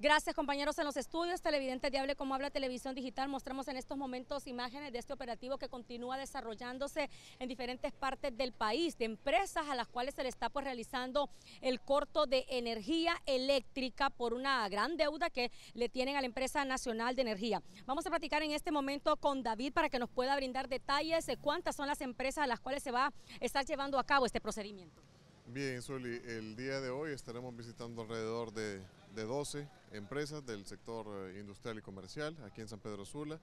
Gracias compañeros en los estudios, televidentes diable Como Habla Televisión Digital, mostramos en estos momentos imágenes de este operativo que continúa desarrollándose en diferentes partes del país, de empresas a las cuales se le está pues, realizando el corto de energía eléctrica por una gran deuda que le tienen a la empresa nacional de energía. Vamos a platicar en este momento con David para que nos pueda brindar detalles de cuántas son las empresas a las cuales se va a estar llevando a cabo este procedimiento. Bien, Zuli, el día de hoy estaremos visitando alrededor de, 12 empresas del sector eh, industrial y comercial aquí en San Pedro Sula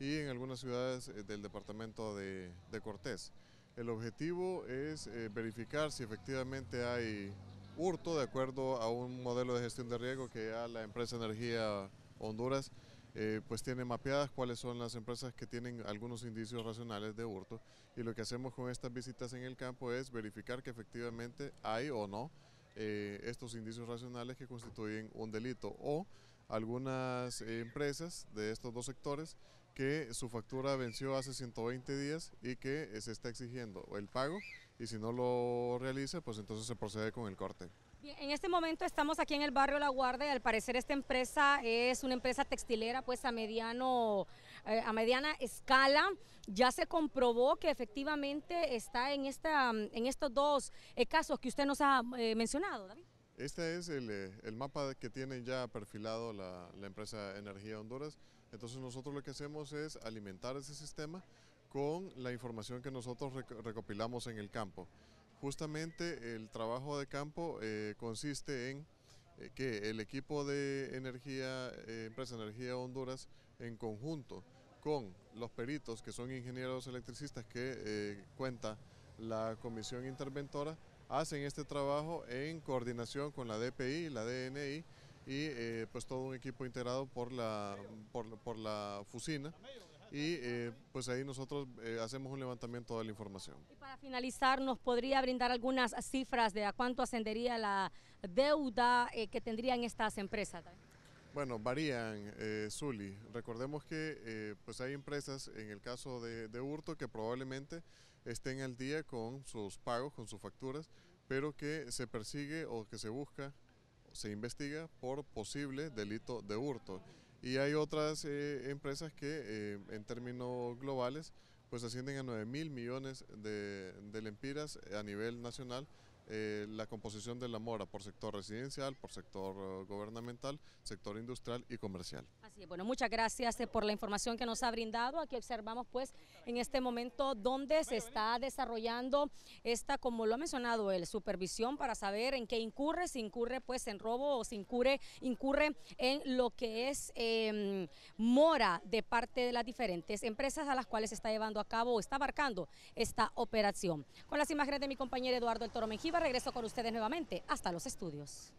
y en algunas ciudades eh, del departamento de, Cortés. El objetivo es eh, verificar si efectivamente hay hurto de acuerdo a un modelo de gestión de riesgo que ya la empresa Energía Honduras eh, pues tiene mapeadas cuáles son las empresas que tienen algunos indicios racionales de hurto y lo que hacemos con estas visitas en el campo es verificar que efectivamente hay o no eh, estos indicios racionales que constituyen un delito o algunas eh, empresas de estos dos sectores que su factura venció hace 120 días y que se está exigiendo el pago y si no lo realiza pues entonces se procede con el corte en este momento estamos aquí en el barrio La Guardia y al parecer esta empresa es una empresa textilera pues a mediano eh, a mediana escala. Ya se comprobó que efectivamente está en esta en estos dos eh, casos que usted nos ha eh, mencionado, David. Este es el, mapa que tiene ya perfilado la, la empresa Energía Honduras. Entonces nosotros lo que hacemos es alimentar ese sistema con la información que nosotros recopilamos en el campo. Justamente el trabajo de campo eh, consiste en eh, que el equipo de energía, eh, Empresa Energía Honduras, en conjunto con los peritos que son ingenieros electricistas que cuenta la comisión interventora, hacen este trabajo en coordinación con la DPI, la DNI y pues todo un equipo integrado por la, por, por la Fusina y eh, pues ahí nosotros eh, hacemos un levantamiento de la información. Y para finalizar, ¿nos podría brindar algunas cifras de a cuánto ascendería la deuda eh, que tendrían estas empresas? Bueno, varían, eh, Zuli. Recordemos que pues hay empresas, en el caso de, de, Hurto, que probablemente estén al día con sus pagos, con sus facturas, pero que se persigue o que se busca, se investiga por posible delito de hurto y hay otras eh, empresas que eh, en términos globales pues ascienden a 9 mil millones de, de lempiras eh, a nivel nacional eh, la composición de la mora por sector residencial, por sector eh, gubernamental, sector industrial y comercial. Así es, bueno, muchas gracias eh, por la información que nos ha brindado. Aquí observamos pues en este momento dónde se está desarrollando esta, como lo ha mencionado él, supervisión para saber en qué incurre, si incurre pues en robo o si incurre, incurre en lo que es em, mora de parte de las diferentes empresas a las cuales se está llevando a cabo o está abarcando esta operación. Con las imágenes de mi compañero Eduardo El Toro Mejía, regreso con ustedes nuevamente hasta los estudios.